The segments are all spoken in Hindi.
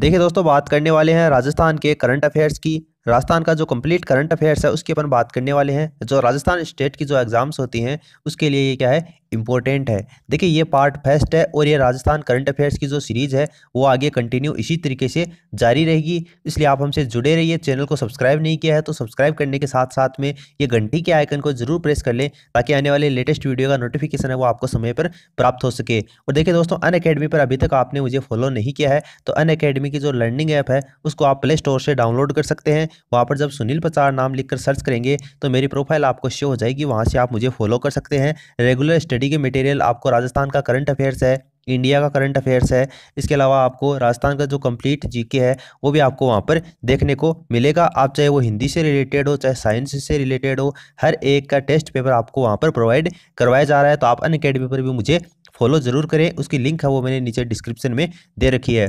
देखिए दोस्तों बात करने वाले हैं राजस्थान के करंट अफेयर्स की राजस्थान का जो कंप्लीट करंट अफेयर्स है उसकी अपन बात करने वाले हैं जो राजस्थान स्टेट की जो एग्ज़ाम्स होती हैं उसके लिए ये क्या है इम्पोर्टेंट है देखिए ये पार्ट फर्स्ट है और ये राजस्थान करंट अफेयर्स की जो सीरीज़ है वो आगे कंटिन्यू इसी तरीके से जारी रहेगी इसलिए आप हमसे जुड़े रहिए चैनल को सब्सक्राइब नहीं किया है तो सब्सक्राइब करने के साथ साथ में ये घंटी के आइकन को जरूर प्रेस कर लें ताकि आने वाले लेटेस्ट वीडियो का नोटिफिकेशन है वो आपको समय पर प्राप्त हो सके और देखिए दोस्तों अन अकेडमी पर अभी तक आपने मुझे फॉलो नहीं किया है तो अन अकेडमी की जो लर्निंग ऐप है उसको आप प्ले स्टोर से डाउनलोड कर सकते हैं वहाँ पर जब सुनील पचार नाम लिख सर्च करेंगे तो मेरी प्रोफाइल आपको शो हो जाएगी वहाँ से आप मुझे फॉलो कर सकते हैं रेगुलर स्टडी स्टडी के मटेरियल आपको राजस्थान का करंट अफेयर्स है इंडिया का करंट अफेयर्स है इसके अलावा आपको राजस्थान का जो कंप्लीट जीके है वो भी आपको वहाँ पर देखने को मिलेगा आप चाहे वो हिंदी से रिलेटेड हो चाहे साइंस से रिलेटेड हो हर एक का टेस्ट पेपर आपको वहाँ पर प्रोवाइड करवाया जा रहा है तो आप अन अकेडमी पर भी मुझे फॉलो ज़रूर करें उसकी लिंक है वो मैंने नीचे डिस्क्रिप्शन में दे रखी है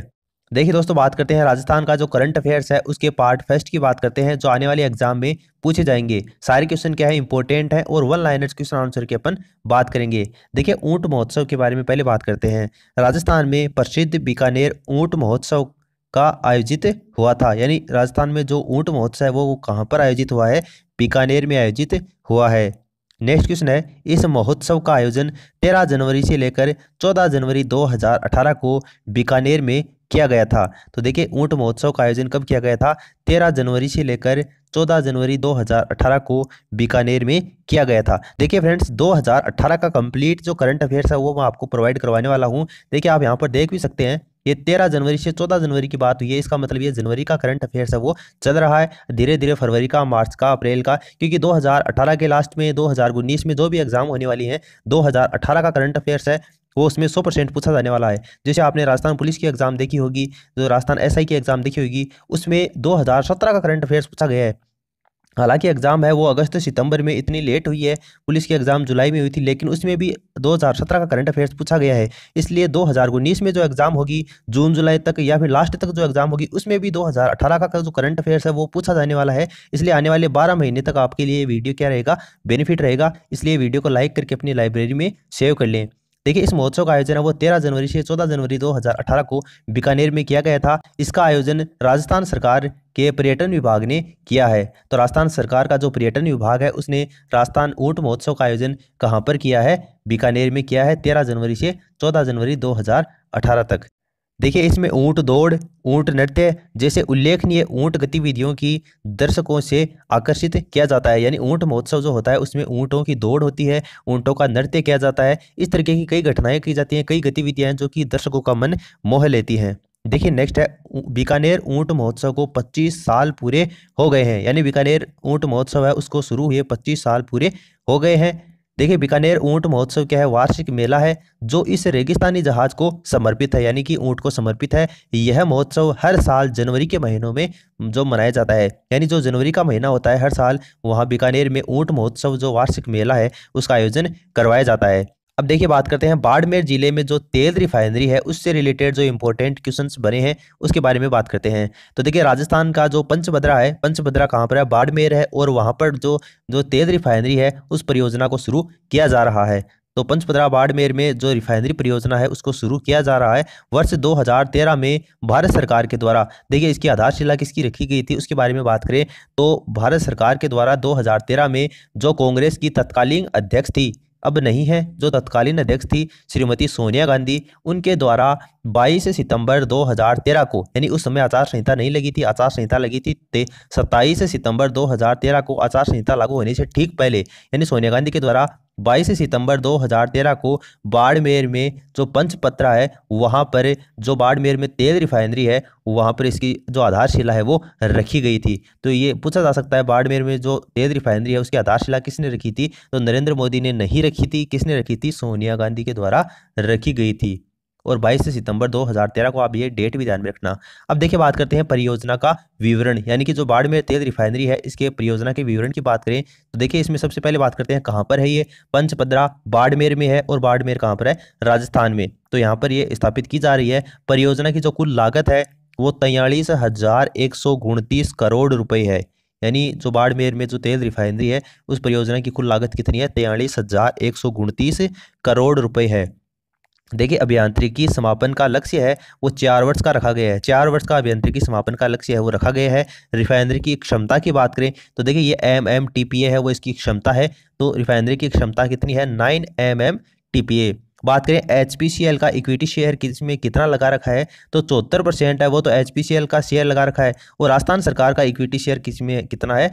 देखिए दोस्तों बात करते हैं राजस्थान का जो करंट अफेयर्स है उसके पार्ट फर्स्ट की बात करते हैं जो आने वाले एग्जाम में पूछे जाएंगे सारे क्वेश्चन क्या है इंपॉर्टेंट है और वन लाइनर्स क्वेश्चन आंसर की अपन बात करेंगे देखिए ऊंट महोत्सव के बारे में पहले बात करते हैं राजस्थान में प्रसिद्ध बीकानेर ऊंट महोत्सव का आयोजित हुआ था यानी राजस्थान में जो ऊंट महोत्सव है वो कहाँ पर आयोजित हुआ है बीकानेर में आयोजित हुआ है नेक्स्ट क्वेश्चन है इस महोत्सव का आयोजन 13 जनवरी से लेकर 14 जनवरी 2018 को बीकानेर में किया गया था तो देखिए ऊंट महोत्सव का आयोजन कब किया गया था 13 जनवरी से लेकर 14 जनवरी 2018 को बीकानेर में किया गया था देखिए फ्रेंड्स 2018 का कंप्लीट जो करंट अफेयर्स है वो मैं आपको प्रोवाइड करवाने वाला हूँ देखिए आप यहाँ पर देख भी सकते हैं ये तेरह जनवरी से चौदह जनवरी की बात हुई है इसका मतलब ये जनवरी का करंट अफेयर्स है वो चल रहा है धीरे धीरे फरवरी का मार्च का अप्रैल का क्योंकि 2018 के लास्ट में 2019 में जो भी एग्जाम होने वाली हैं 2018 का करंट अफेयर्स है वो उसमें सौ परसेंट पूछा जाने वाला है जैसे आपने राजस्थान पुलिस की एग्ज़ाम देखी होगी जो राजस्थान आई की एग्ज़ाम देखी होगी उसमें सत्रह का करंट अफेयर्स पूछा गया है हालांकि एग्ज़ाम है वो अगस्त सितंबर में इतनी लेट हुई है पुलिस की एग्ज़ाम जुलाई में हुई थी लेकिन उसमें भी 2017 का करंट अफेयर्स पूछा गया है इसलिए उन्नीस में जो एग्ज़ाम होगी जून जुलाई तक या फिर लास्ट तक जो एग्ज़ाम होगी उसमें भी 2018 का जो करंट अफेयर्स है वो पूछा जाने वाला है इसलिए आने वाले बारह महीने तक आपके लिए वीडियो क्या रहेगा बेनिफिट रहेगा इसलिए वीडियो को लाइक करके अपनी लाइब्रेरी में सेव कर लें देखिए इस महोत्सव का आयोजन है वो तेरह जनवरी से चौदह जनवरी 2018 को बीकानेर में किया गया था इसका आयोजन राजस्थान सरकार के पर्यटन विभाग ने किया है तो राजस्थान सरकार का जो पर्यटन विभाग है उसने राजस्थान ऊंट महोत्सव का आयोजन कहाँ पर किया है बीकानेर में किया है तेरह जनवरी से चौदह जनवरी 2018 तक देखिए इसमें ऊँट दौड़ ऊँट नृत्य जैसे उल्लेखनीय ऊँट गतिविधियों की दर्शकों से आकर्षित किया जाता है यानी ऊँट महोत्सव जो होता है उसमें ऊँटों की दौड़ होती है ऊँटों का नृत्य किया जाता है इस तरीके की कई घटनाएं की जाती हैं कई गतिविधियाँ जो कि दर्शकों का मन मोह लेती हैं देखिए नेक्स्ट है बीकानेर ऊंट महोत्सव को 25 साल पूरे हो गए हैं यानी बीकानेर ऊंट महोत्सव है उसको शुरू हुए 25 साल पूरे हो गए हैं देखिए बीकानेर ऊंट महोत्सव क्या है वार्षिक मेला है जो इस रेगिस्तानी जहाज को समर्पित है यानी कि ऊंट को समर्पित है यह महोत्सव हर साल जनवरी के महीनों में जो मनाया जाता है यानी जो जनवरी का महीना होता है हर साल वहाँ बीकानेर में ऊंट महोत्सव जो वार्षिक मेला है उसका आयोजन करवाया जाता है अब देखिए बात करते हैं बाड़मेर जिले में जो तेल रिफाइनरी है उससे रिलेटेड जो इंपॉर्टेंट क्वेश्चंस बने हैं उसके बारे में बात करते हैं तो देखिए राजस्थान का जो पंचभद्रा है पंचभद्रा कहाँ पर है बाड़मेर है और वहाँ पर जो जो तेल रिफाइनरी है उस परियोजना को शुरू किया जा रहा है तो पंचभद्रा बाड़मेर में जो रिफाइनरी परियोजना है उसको शुरू किया जा रहा है वर्ष 2013 में भारत सरकार के द्वारा देखिए इसकी आधारशिला किसकी रखी गई थी उसके बारे में बात करें तो भारत सरकार के द्वारा 2013 में जो कांग्रेस की तत्कालीन अध्यक्ष थी अब नहीं है जो तत्कालीन अध्यक्ष थी श्रीमती सोनिया गांधी उनके द्वारा 22 सितंबर 2013 को यानी उस समय आचार संहिता नहीं लगी थी आचार संहिता लगी थी सत्ताईस सितंबर 2013 को आचार संहिता लागू होने से ठीक पहले यानी सोनिया गांधी के द्वारा 22 सितंबर 2013 को बाड़मेर में जो पंचपत्रा है वहाँ पर जो बाड़मेर में तेल रिफाइनरी है वहाँ पर इसकी जो आधारशिला है वो रखी गई थी तो ये पूछा जा सकता है बाड़मेर में जो तेल रिफाइनरी है उसकी आधारशिला किसने रखी थी तो नरेंद्र मोदी ने नहीं रखी थी किसने रखी थी सोनिया गांधी के द्वारा रखी गई थी और 22 सितंबर 2013 को आप ये डेट भी ध्यान में रखना अब देखिए बात करते हैं परियोजना का विवरण यानी कि जो बाड़मेर तेल रिफाइनरी है इसके परियोजना के विवरण की बात करें तो देखिए इसमें सबसे पहले बात करते हैं कहाँ पर है ये पंचपद्रा बाड़मेर में है और बाड़मेर कहाँ पर है राजस्थान में तो यहाँ पर ये स्थापित की जा रही है परियोजना की जो कुल लागत है वो तैयलीस हज़ार एक सौ करोड़ रुपये है यानी जो बाड़मेर में जो तेल रिफाइनरी है उस परियोजना की कुल लागत कितनी है तैयलीस हज़ार एक सौ करोड़ रुपये है देखिए अभियांत्रिकी समापन का लक्ष्य है वो चार वर्ष का रखा गया है चार वर्ष का अभियांत्रिकी समापन का लक्ष्य है वो रखा गया है रिफाइनरी की क्षमता की बात करें तो देखिए ये M M T P A है वो इसकी क्षमता है तो रिफाइनरी की क्षमता कितनी है nine M M T P A बात करें एच पी सी एल का इक्विटी शेयर किसमें कितना लगा रखा है तो चौहत्तर परसेंट है वो तो एच पी सी एल का शेयर लगा रखा है और राजस्थान सरकार का इक्विटी शेयर किसमें कितना है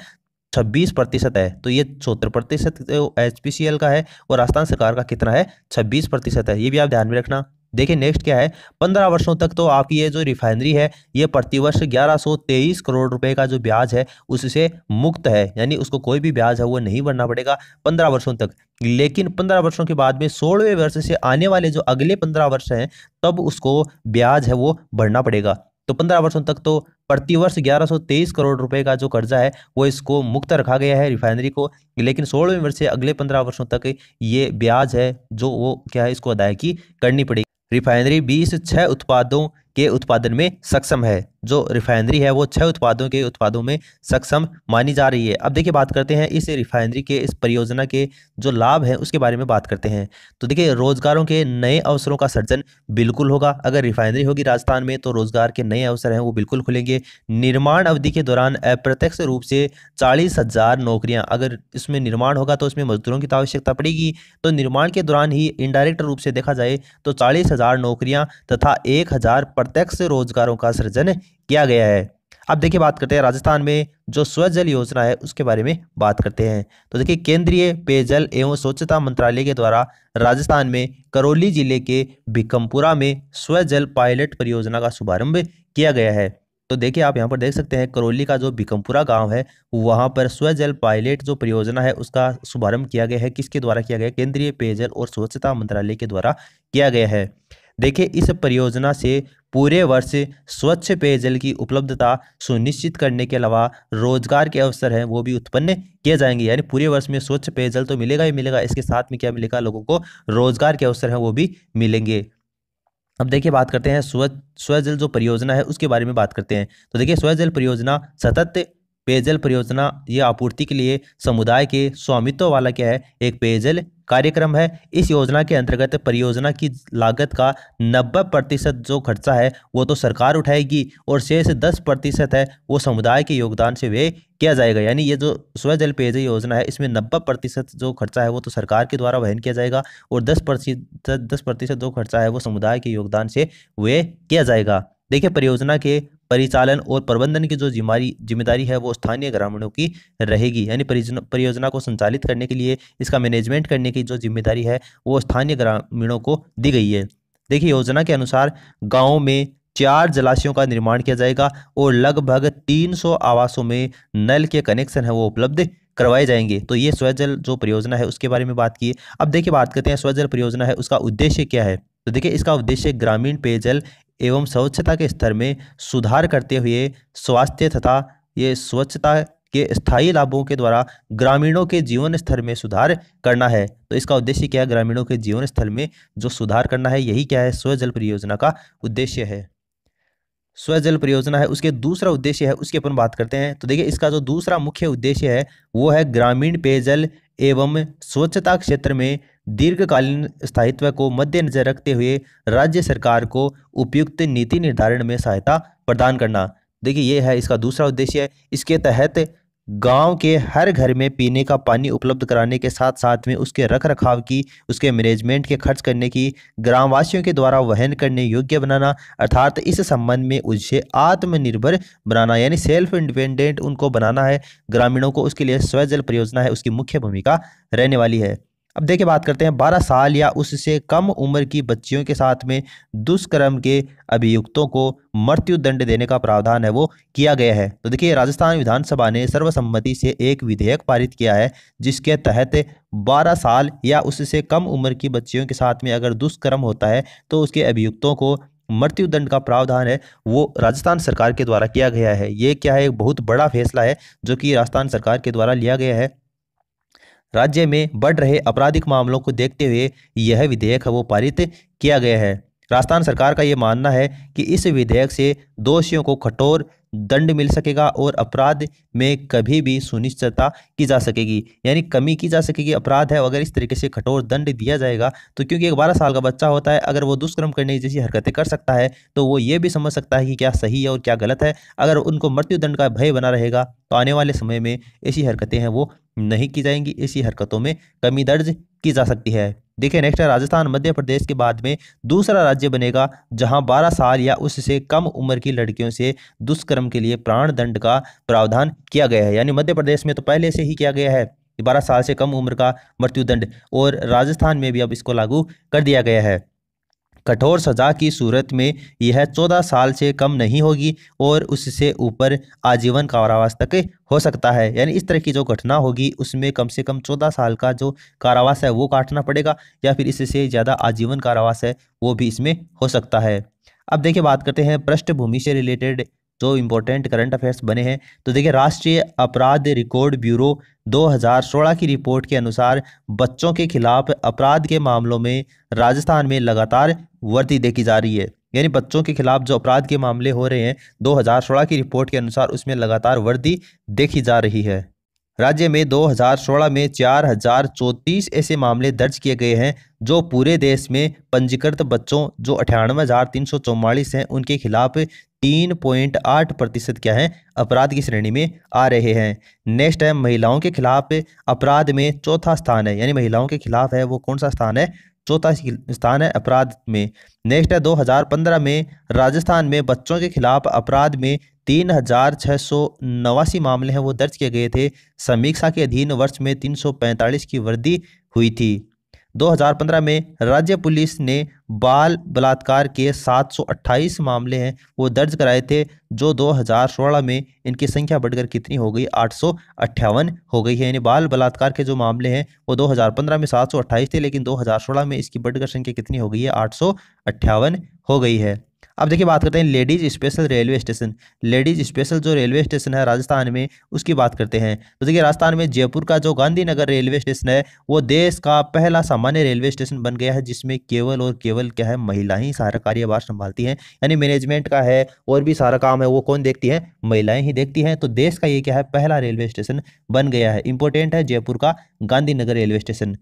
छब्बीस प्रतिशत है तो ये चौहत्तर प्रतिशत तो एच का है और राजस्थान सरकार का कितना है छब्बीस प्रतिशत है ये भी आप ध्यान में रखना देखिए नेक्स्ट क्या है पंद्रह वर्षों तक तो आपकी ये जो रिफाइनरी है ये प्रतिवर्ष तेईस करोड़ रुपए का जो ब्याज है उससे मुक्त है यानी उसको कोई भी ब्याज है वो नहीं भरना पड़ेगा पंद्रह वर्षों तक लेकिन पंद्रह वर्षों के बाद में सोलहवें वर्ष से आने वाले जो अगले पंद्रह वर्ष हैं तब उसको ब्याज है वो भरना पड़ेगा तो पंद्रह वर्षों तक तो प्रतिवर्ष ग्यारह सौ तेईस करोड़ रुपए का जो कर्जा है वो इसको मुक्त रखा गया है रिफाइनरी को लेकिन सोलहवें वर्ष से अगले पंद्रह वर्षों तक ये ब्याज है जो वो क्या है इसको अदायगी करनी पड़ेगी रिफाइनरी बीस छः उत्पादों के उत्पादन में सक्षम है जो रिफाइनरी है वो छः उत्पादों के उत्पादों में सक्षम मानी जा रही है अब देखिए बात करते हैं इस रिफाइनरी के इस परियोजना के जो लाभ हैं उसके बारे में बात करते हैं तो देखिए रोजगारों के नए अवसरों का सर्जन बिल्कुल होगा अगर रिफाइनरी होगी राजस्थान में तो रोजगार के नए अवसर हैं वो बिल्कुल खुलेंगे निर्माण अवधि के दौरान अप्रत्यक्ष रूप से चालीस हज़ार नौकरियाँ अगर इसमें निर्माण होगा तो उसमें मजदूरों की तो आवश्यकता पड़ेगी तो निर्माण के दौरान ही इनडायरेक्ट रूप से देखा जाए तो चालीस हज़ार नौकरियाँ तथा एक हज़ार प्रत्यक्ष रोजगारों का सृजन किया गया है अब देखिए बात करते हैं राजस्थान में जो स्वजल योजना है उसके बारे में बात करते हैं तो देखिए केंद्रीय पेयजल एवं स्वच्छता मंत्रालय के द्वारा राजस्थान में करौली जिले के भिकमपुरा में स्वजल पायलट परियोजना का शुभारंभ किया गया है तो देखिए आप यहाँ पर देख सकते हैं करौली का जो बिकमपुरा गांव है वहाँ पर स्वजल पायलट जो परियोजना है उसका शुभारंभ किया गया है किसके द्वारा किया गया केंद्रीय पेयजल और स्वच्छता मंत्रालय के द्वारा किया गया है देखिए इस परियोजना से पूरे वर्ष स्वच्छ पेयजल की उपलब्धता सुनिश्चित करने के अलावा रोजगार के अवसर हैं वो भी उत्पन्न किए जाएंगे यानी पूरे वर्ष में स्वच्छ पेयजल तो मिलेगा ही मिलेगा इसके साथ में क्या मिलेगा लोगों को रोजगार के अवसर हैं वो भी मिलेंगे अब देखिए बात करते हैं स्वच्छ स्वजल जो परियोजना है उसके बारे में बात करते हैं तो देखिए स्वजल परियोजना सतत पेयजल परियोजना ये आपूर्ति के लिए समुदाय के स्वामित्व वाला क्या है एक पेयजल कार्यक्रम है इस योजना के अंतर्गत परियोजना की लागत का 90 प्रतिशत जो खर्चा है वो तो सरकार उठाएगी और शेष 10 प्रतिशत है वो समुदाय के योगदान से वे किया जाएगा यानी ये जो स्वजल पेयजल योजना है इसमें 90 प्रतिशत जो खर्चा है वो तो सरकार के द्वारा वहन किया जाएगा और दस प्रतिशत दस प्रतिशत जो खर्चा है वो समुदाय के योगदान से वे किया जाएगा देखिए परियोजना के परिचालन और प्रबंधन की जो जिम्मेदारी जिम्मेदारी है वो स्थानीय ग्रामीणों की रहेगी यानी परियोजना को संचालित करने के लिए इसका मैनेजमेंट करने की जो जिम्मेदारी है वो स्थानीय ग्रामीणों को दी गई है देखिए योजना के अनुसार गाँव में चार जलाशयों का निर्माण किया जाएगा और लगभग 300 आवासों में नल के कनेक्शन है वो उपलब्ध करवाए जाएंगे तो ये स्वजल जो परियोजना है उसके बारे में बात की अब देखिए बात करते हैं स्वजल परियोजना है उसका उद्देश्य क्या है तो देखिए इसका उद्देश्य ग्रामीण पेयजल एवं स्वच्छता के स्तर में सुधार करते हुए स्वास्थ्य तथा ये स्वच्छता के स्थायी लाभों के द्वारा ग्रामीणों के जीवन स्तर में सुधार करना है तो इसका उद्देश्य क्या है ग्रामीणों के जीवन स्थल में जो सुधार करना है यही क्या है स्वजल परियोजना का उद्देश्य है स्वजल परियोजना है उसके दूसरा उद्देश्य है उसके अपन बात करते हैं तो देखिए इसका जो दूसरा मुख्य उद्देश्य है वो है ग्रामीण पेयजल एवं स्वच्छता क्षेत्र में दीर्घकालीन स्थायित्व को मद्देनजर रखते हुए राज्य सरकार को उपयुक्त नीति निर्धारण में सहायता प्रदान करना देखिए ये है इसका दूसरा उद्देश्य इसके तहत गांव के हर घर में पीने का पानी उपलब्ध कराने के साथ साथ में उसके रख रखाव की उसके मैनेजमेंट के खर्च करने की ग्रामवासियों के द्वारा वहन करने योग्य बनाना अर्थात इस संबंध में उसे आत्मनिर्भर बनाना यानी सेल्फ इंडिपेंडेंट उनको बनाना है ग्रामीणों को उसके लिए स्वजल परियोजना है उसकी मुख्य भूमिका रहने वाली है अब देखिए बात करते हैं बारह साल या उससे कम उम्र की बच्चियों के साथ में दुष्कर्म के अभियुक्तों को मृत्यु दंड देने का प्रावधान है वो किया गया है तो देखिए राजस्थान विधानसभा ने सर्वसम्मति से एक विधेयक पारित किया है जिसके तहत 12 साल या उससे कम उम्र की बच्चियों के साथ में अगर दुष्कर्म होता है तो उसके अभियुक्तों को मृत्यु दंड का प्रावधान है वो राजस्थान सरकार के द्वारा किया गया है ये क्या है एक बहुत बड़ा फैसला है जो कि राजस्थान सरकार के द्वारा लिया गया है राज्य में बढ़ रहे आपराधिक मामलों को देखते हुए यह विधेयक वो पारित किया गया है राजस्थान सरकार का ये मानना है कि इस विधेयक से दोषियों को कठोर दंड मिल सकेगा और अपराध में कभी भी सुनिश्चितता की जा सकेगी यानी कमी की जा सकेगी अपराध है अगर इस तरीके से कठोर दंड दिया जाएगा तो क्योंकि एक बारह साल का बच्चा होता है अगर वो दुष्कर्म करने जैसी हरकतें कर सकता है तो वो ये भी समझ सकता है कि क्या सही है और क्या गलत है अगर उनको मृत्यु दंड का भय बना रहेगा तो आने वाले समय में ऐसी हरकतें हैं वो नहीं की जाएंगी ऐसी हरकतों में कमी दर्ज की जा सकती है देखिए नेक्स्ट है राजस्थान मध्य प्रदेश के बाद में दूसरा राज्य बनेगा जहां 12 साल या उससे कम उम्र की लड़कियों से दुष्कर्म काम के लिए प्राण दंड का प्रावधान किया गया है यानी मध्य प्रदेश में तो पहले से ही किया गया है बारह साल से कम उम्र का मृत्युदंड और राजस्थान में भी अब इसको लागू कर दिया गया है कठोर सजा की सूरत में यह चौदह साल से कम नहीं होगी और उससे ऊपर आजीवन कारावास तक हो सकता है यानी इस तरह की जो घटना होगी उसमें कम से कम चौदह साल का जो कारावास है वो काटना पड़ेगा या फिर इससे ज़्यादा आजीवन कारावास है वो भी इसमें हो सकता है अब देखिए बात करते हैं पृष्ठभूमि से रिलेटेड जो इम्पोर्टेंट करंट अफेयर्स बने हैं तो देखिए राष्ट्रीय अपराध रिकॉर्ड ब्यूरो 2016 की रिपोर्ट के अनुसार बच्चों के खिलाफ अपराध के मामलों में राजस्थान में लगातार वृद्धि देखी जा रही है यानी बच्चों के खिलाफ जो अपराध के मामले हो रहे हैं 2016 की रिपोर्ट के अनुसार उसमें लगातार वृद्धि देखी जा रही है राज्य में 2016 में चार हजार चौंतीस ऐसे मामले दर्ज किए गए हैं जो पूरे देश में पंजीकृत बच्चों जो अठानवे हज़ार तीन सौ चौवालीस हैं उनके खिलाफ तीन पॉइंट आठ प्रतिशत क्या है अपराध की श्रेणी में आ रहे हैं नेक्स्ट है महिलाओं के खिलाफ अपराध में चौथा स्थान है यानी महिलाओं के खिलाफ है वो कौन सा स्थान है चौथा स्थान है अपराध में नेक्स्ट है 2015 में राजस्थान में बच्चों के खिलाफ अपराध में तीन हजार छः सौ नवासी मामले हैं वो दर्ज किए गए थे समीक्षा के अधीन वर्ष में तीन सौ पैंतालीस की वृद्धि हुई थी 2015 में राज्य पुलिस ने बाल बलात्कार के 728 मामले हैं वो दर्ज कराए थे जो 2016 में इनकी संख्या बढ़कर कितनी हो गई आठ हो गई है यानी बाल बलात्कार के जो मामले हैं वो 2015 में 728 थे लेकिन 2016 में इसकी बढ़कर संख्या कितनी हो गई है आठ हो गई है अब देखिए बात करते हैं ladies special railway station ladies special जो रेलवे स्टेशन है राजस्थान में उसकी बात करते हैं तो देखिए राजस्थान में जयपुर का जो गांधीनगर रेलवे स्टेशन है वो देश का पहला सामान्य रेलवे स्टेशन बन गया है जिसमें केवल और केवल क्या है महिलाएं ही सारा कार्यभार संभालती हैं यानी मैनेजमेंट का है और भी सारा काम है वो कौन देखती है महिलाएं ही देखती हैं तो देश का ये क्या है पहला रेलवे स्टेशन बन गया है इंपॉर्टेंट है जयपुर का गांधीनगर रेलवे स्टेशन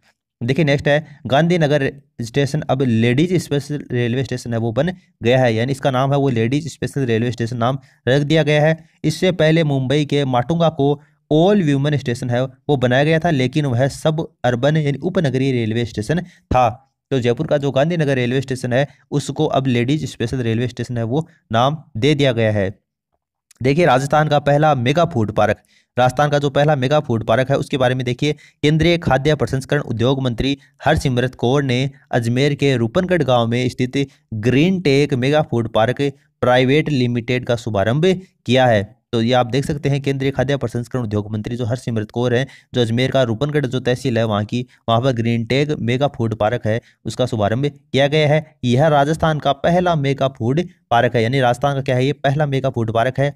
देखिए नेक्स्ट है गांधीनगर स्टेशन अब लेडीज स्पेशल रेलवे स्टेशन है वो बन गया है यानी इसका नाम है वो लेडीज स्पेशल रेलवे स्टेशन नाम रख दिया गया है इससे पहले मुंबई के माटुंगा को ऑल व्यूमन स्टेशन है वो बनाया गया था लेकिन वह सब अर्बन यानी उपनगरीय रेलवे स्टेशन था तो जयपुर का जो गांधीनगर रेलवे स्टेशन है उसको अब लेडीज स्पेशल रेलवे स्टेशन है वो नाम दे दिया गया है देखिए राजस्थान का पहला मेगा फूड पार्क राजस्थान का जो पहला मेगा फूड पार्क है उसके बारे में देखिए केंद्रीय खाद्य प्रसंस्करण उद्योग मंत्री हरसिमरत कौर ने अजमेर के रूपनगढ़ गांव में स्थित green tech mega food park private limited का शुभारंभ किया है तो ये आप देख सकते हैं केंद्रीय खाद्य प्रसंस्करण उद्योग मंत्री जो हरसिमरत कौर हैं जो अजमेर का रूपनगढ़ जो तहसील है वहाँ की वहाँ पर green tech mega food park है उसका शुभारंभ किया गया है यह राजस्थान का पहला मेगा फूड पार्क है यानी राजस्थान का क्या है ये पहला मेगा फूड पार्क है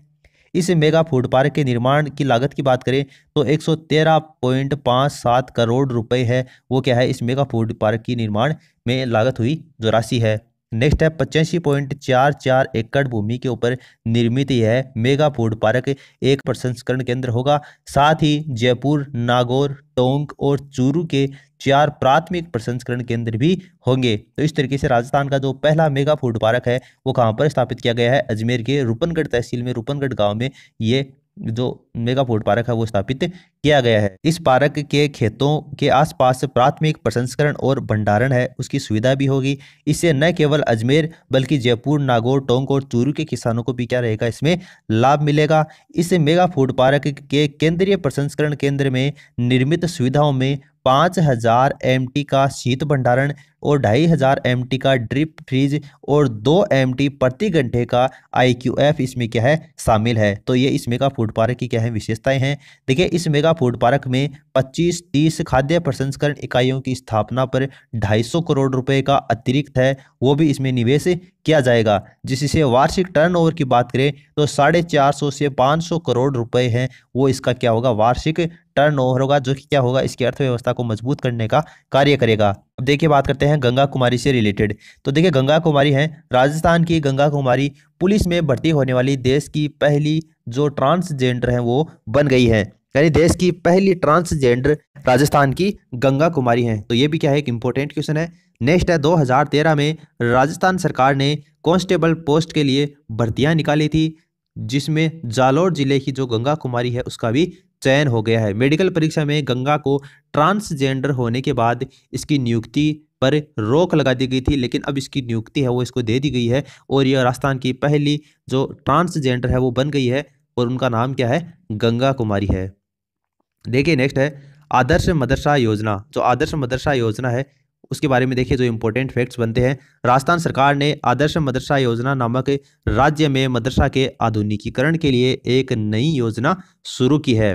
इस मेगा फूड पार्क के निर्माण की लागत की बात करें तो 113.57 करोड़ रुपए है वो क्या है इस मेगा फूड पार्क की निर्माण में लागत हुई जो राशि है नेक्स्ट है पचासी पॉइंट चार चार एकड़ भूमि के ऊपर निर्मित यह मेगा फूड पार्क एक प्रसंस्करण केंद्र होगा साथ ही जयपुर नागौर टोंक और चूरू के चार प्राथमिक प्रसंस्करण केंद्र भी होंगे तो इस तरीके से राजस्थान का जो पहला मेगा फूड पार्क है वो कहाँ पर स्थापित किया गया है अजमेर के रूपनगढ़ तहसील में रूपनगढ़ गांव में ये जो मेगा फूड पार्क है वो स्थापित किया गया है इस पार्क के खेतों के आसपास प्राथमिक प्रसंस्करण और भंडारण है उसकी सुविधा भी होगी इससे न केवल अजमेर बल्कि जयपुर नागौर टोंक और चूरू के किसानों को भी क्या रहेगा इसमें लाभ मिलेगा इस मेगा फूड पार्क के केंद्रीय प्रसंस्करण केंद्र में निर्मित सुविधाओं में पाँच हजार एम का शीत भंडारण और ढाई हज़ार एम का ड्रिप फ्रीज और दो एम प्रति घंटे का आई इसमें क्या है शामिल है तो ये इस मेगा फूड पार्क की क्या है विशेषताएं हैं देखिए इस मेगा फूड पार्क में 25 तीस खाद्य प्रसंस्करण इकाइयों की स्थापना पर 250 करोड़ रुपए का अतिरिक्त है वो भी इसमें निवेश किया जाएगा जिससे वार्षिक टर्नओवर की बात करें तो साढ़े चार सौ से पाँच सौ करोड़ रुपए हैं वो इसका क्या होगा वार्षिक टर्नओवर होगा जो कि क्या होगा इसकी अर्थव्यवस्था को मजबूत करने का कार्य करेगा अब देखिए बात करते हैं गंगा कुमारी से रिलेटेड तो देखिए गंगा कुमारी हैं राजस्थान की गंगा कुमारी पुलिस में भर्ती होने वाली देश की पहली जो ट्रांसजेंडर हैं वो बन गई है यानी देश की पहली ट्रांसजेंडर राजस्थान की गंगा कुमारी हैं तो ये भी क्या है एक इम्पोर्टेंट क्वेश्चन है नेक्स्ट है 2013 में राजस्थान सरकार ने कांस्टेबल पोस्ट के लिए भर्तियाँ निकाली थी जिसमें जालोर जिले की जो गंगा कुमारी है उसका भी चयन हो गया है मेडिकल परीक्षा में गंगा को ट्रांसजेंडर होने के बाद इसकी नियुक्ति पर रोक लगा दी गई थी लेकिन अब इसकी नियुक्ति है वो इसको दे दी गई है और यह राजस्थान की पहली जो ट्रांसजेंडर है वो बन गई है और उनका नाम क्या है गंगा कुमारी है देखिए नेक्स्ट है आदर्श मदरसा योजना जो आदर्श मदरसा योजना है उसके बारे में देखिए जो इम्पोर्टेंट फैक्ट्स बनते हैं राजस्थान सरकार ने आदर्श मदरसा योजना नामक राज्य में मदरसा के आधुनिकीकरण के लिए एक नई योजना शुरू की है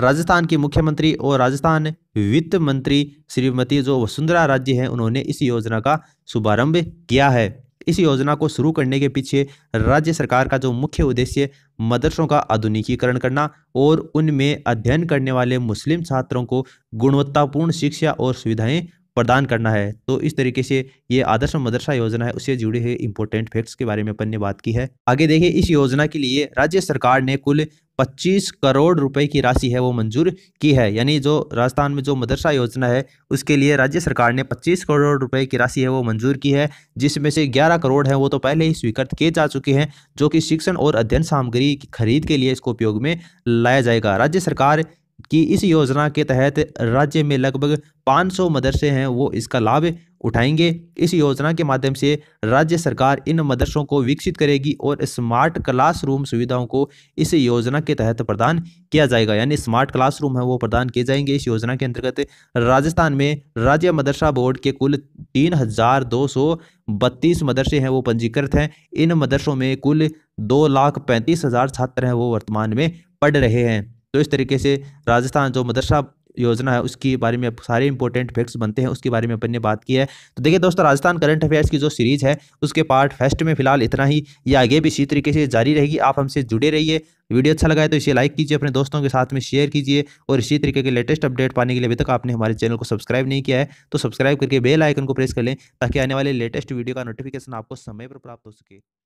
राजस्थान की मुख्यमंत्री और राजस्थान वित्त मंत्री श्रीमती जो वसुंधरा राज्य है उन्होंने इस योजना का शुभारंभ किया है इस योजना को शुरू करने के पीछे राज्य सरकार का जो मुख्य उद्देश्य मदरसों का आधुनिकीकरण करना और उनमें अध्ययन करने वाले मुस्लिम छात्रों को गुणवत्तापूर्ण शिक्षा और सुविधाएं प्रदान करना है तो इस तरीके से ये आदर्श मदरसा योजना है उससे जुड़े हुए इंपॉर्टेंट फैक्ट्स के बारे में अपन ने बात की है आगे देखिए इस योजना के लिए राज्य सरकार ने कुल 25 करोड़ रुपए की राशि है वो मंजूर की है यानी जो राजस्थान में जो मदरसा योजना है उसके लिए राज्य सरकार ने 25 करोड़ रुपए की राशि है वो मंजूर की है जिसमें से 11 करोड़ है वो तो पहले ही स्वीकृत किए जा चुके हैं जो कि शिक्षण और अध्ययन सामग्री की खरीद के लिए इसको उपयोग में लाया जाएगा राज्य सरकार कि इस योजना के तहत राज्य में लगभग 500 मदरसे हैं वो इसका लाभ उठाएंगे इस योजना के माध्यम से राज्य सरकार इन मदरसों को विकसित करेगी और स्मार्ट क्लासरूम सुविधाओं को इस योजना के तहत प्रदान किया जाएगा यानी स्मार्ट क्लासरूम है वो प्रदान किए जाएंगे इस योजना के अंतर्गत राजस्थान में राज्य मदरसा बोर्ड के कुल तीन हज़ार दो सौ बत्तीस मदरसे हैं वो पंजीकृत हैं इन मदरसों में कुल दो लाख पैंतीस हज़ार छात्र हैं वो वर्तमान में पढ़ रहे हैं तो इस तरीके से राजस्थान जो मदरसा योजना है उसके बारे में सारे इंपॉर्टेंट फैक्ट्स बनते हैं उसके बारे में अपन ने बात की है तो देखिए दोस्तों राजस्थान करंट अफेयर्स की जो सीरीज़ है उसके पार्ट फर्स्ट में फिलहाल इतना ही ये आगे भी इसी तरीके से जारी रहेगी आप हमसे जुड़े रहिए वीडियो अच्छा लगा है तो इसे लाइक कीजिए अपने दोस्तों के साथ में शेयर कीजिए और इसी तरीके के लेटेस्ट अपडेट पाने के लिए अभी तक आपने हमारे चैनल को सब्सक्राइब नहीं किया है तो सब्सक्राइब करके बेल आइकन को प्रेस कर लें ताकि आने वाले लेटेस्ट वीडियो का नोटिफिकेशन आपको समय पर प्राप्त हो सके